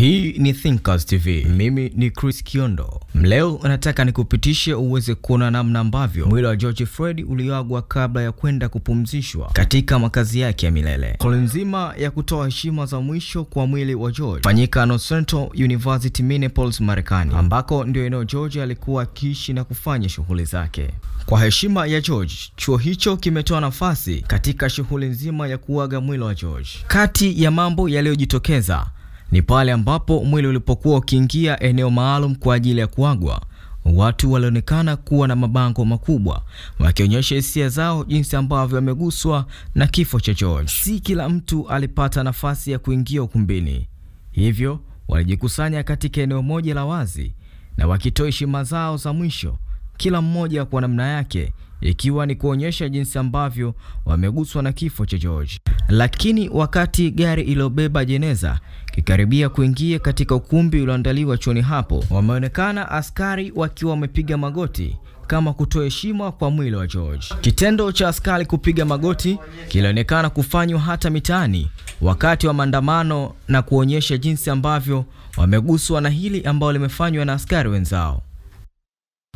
Hii ni Thinkers TV. Mimi ni Chris Kiondo. Leo nataka nikupitishe uweze kuona namna ambavyo mwili wa George Floyd uliagwa kabla ya kwenda kupumzishwa katika makazi yake ya milele. Kauli nzima ya kutoa heshima za mwisho kwa mwili wa George fanyika North Central University Minneapolis, Marekani, ambako ndio eneo George alikuwa akiishi na kufanya shughuli zake. Kwa heshima ya George, chuo hicho kimetoa nafasi katika shughuli nzima ya kuaga mwili wa George. Kati ya mambo yaliyojitokeza ni pale ambapo mwili ulipokuwa ukiingia eneo maalum kwa ajili ya kuagwa. Watu walionekana kuwa na mabango makubwa wakionyesha hisia zao jinsi ambavyo wameguswa na kifo cha George. Si kila mtu alipata nafasi ya kuingia ukumbini, hivyo walijikusanya katika eneo moja la wazi na wakitoa heshima zao za mwisho kila mmoja kwa namna yake, ikiwa ni kuonyesha jinsi ambavyo wameguswa na kifo cha George. Lakini wakati gari iliyobeba jeneza kikaribia kuingia katika ukumbi ulioandaliwa chuoni hapo, wameonekana askari wakiwa wamepiga magoti kama kutoa heshima kwa mwili wa George. Kitendo cha askari kupiga magoti kilionekana kufanywa hata mitaani wakati wa maandamano na kuonyesha jinsi ambavyo wameguswa na hili ambalo limefanywa na askari wenzao.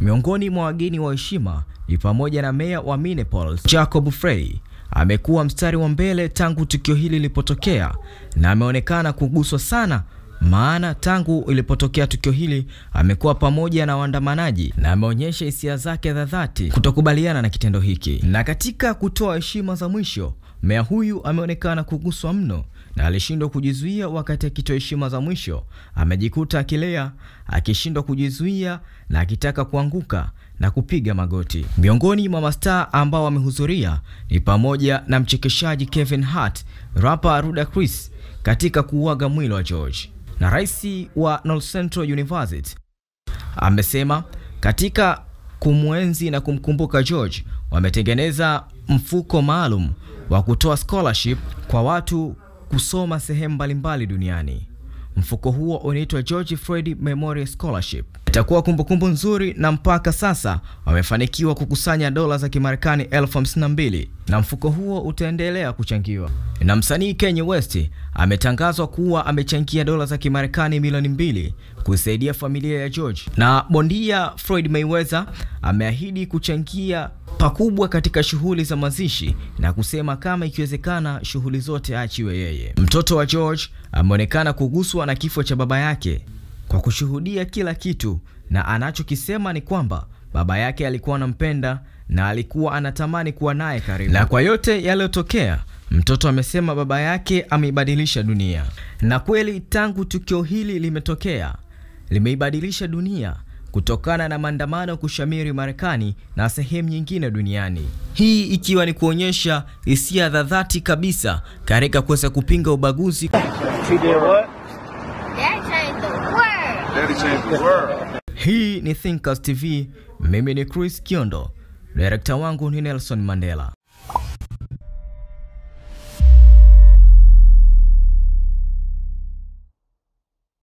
Miongoni mwa wageni wa heshima ni pamoja na meya wa Minneapolis Jacob Frey amekuwa mstari wa mbele tangu tukio hili lilipotokea na ameonekana kuguswa sana maana tangu ilipotokea tukio hili amekuwa pamoja na waandamanaji na ameonyesha hisia zake za dhati kutokubaliana na kitendo hiki. Na katika kutoa heshima za mwisho, meya huyu ameonekana kuguswa mno na alishindwa kujizuia wakati akitoa heshima za mwisho. Amejikuta akilea, akishindwa kujizuia na akitaka kuanguka na kupiga magoti. Miongoni mwa mastaa ambao wamehudhuria ni pamoja na mchekeshaji Kevin Hart, rapa Ruda Chris katika kuuaga mwili wa George, na rais wa North Central University amesema katika kumwenzi na kumkumbuka George wametengeneza mfuko maalum wa kutoa scholarship kwa watu kusoma sehemu mbalimbali duniani. Mfuko huo unaitwa George Floyd Memorial Scholarship. Itakuwa kumbukumbu nzuri, na mpaka sasa wamefanikiwa kukusanya dola za Kimarekani elfu mbili na mfuko huo utaendelea kuchangiwa. Na msanii Kanye West ametangazwa kuwa amechangia dola za Kimarekani milioni mbili kusaidia familia ya George, na bondia Floyd Mayweather ameahidi kuchangia pakubwa katika shughuli za mazishi na kusema kama ikiwezekana shughuli zote aachiwe yeye. Mtoto wa George ameonekana kuguswa na kifo cha baba yake kwa kushuhudia kila kitu, na anachokisema ni kwamba baba yake alikuwa anampenda na alikuwa anatamani kuwa naye karibu. Na kwa yote yaliyotokea, mtoto amesema baba yake ameibadilisha dunia, na kweli tangu tukio hili limetokea, limeibadilisha dunia kutokana na maandamano kushamiri Marekani na sehemu nyingine duniani, hii ikiwa ni kuonyesha hisia za dhati kabisa katika kuweza kupinga ubaguzi. Hii ni Thinkers TV, mimi ni Chris Kiondo, direkta wangu ni Nelson Mandela.